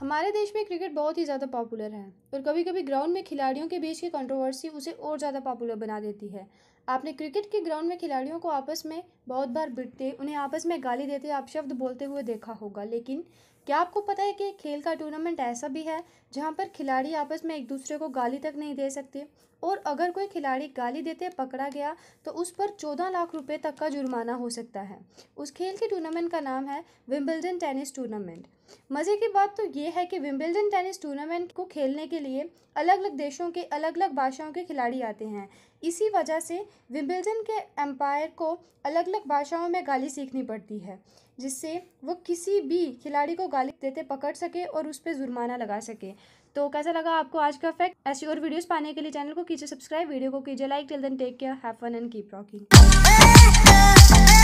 हमारे देश में क्रिकेट बहुत ही ज़्यादा पॉपुलर है और कभी कभी ग्राउंड में खिलाड़ियों के बीच की कंट्रोवर्सी उसे और ज़्यादा पॉपुलर बना देती है आपने क्रिकेट के ग्राउंड में खिलाड़ियों को आपस में बहुत बार बिटते उन्हें आपस में गाली देते आप शब्द बोलते हुए देखा होगा लेकिन क्या आपको पता है कि खेल का टूर्नामेंट ऐसा भी है जहाँ पर खिलाड़ी आपस में एक दूसरे को गाली तक नहीं दे सकते और अगर कोई खिलाड़ी गाली देते पकड़ा गया तो उस पर चौदह लाख रुपए तक का जुर्माना हो सकता है उस खेल के टूर्नामेंट का नाम है विम्बल्डन टेनिस टूर्नामेंट मज़े की बात तो ये है कि विम्बल्डन टेनिस टूर्नामेंट को खेलने के लिए अलग अलग देशों के अलग अलग भाषाओं के खिलाड़ी आते हैं इसी वजह से विंबलडन के एम्पायर को अलग अलग भाषाओं में गाली सीखनी पड़ती है जिससे वो किसी भी खिलाड़ी को गाली देते पकड़ सके और उस पर जुर्माना लगा सके तो कैसा लगा आपको आज का फैक्ट ऐसी और वीडियोस पाने के लिए चैनल को कीजिए सब्सक्राइब वीडियो को कीजिए like till then take care have fun and keep rocking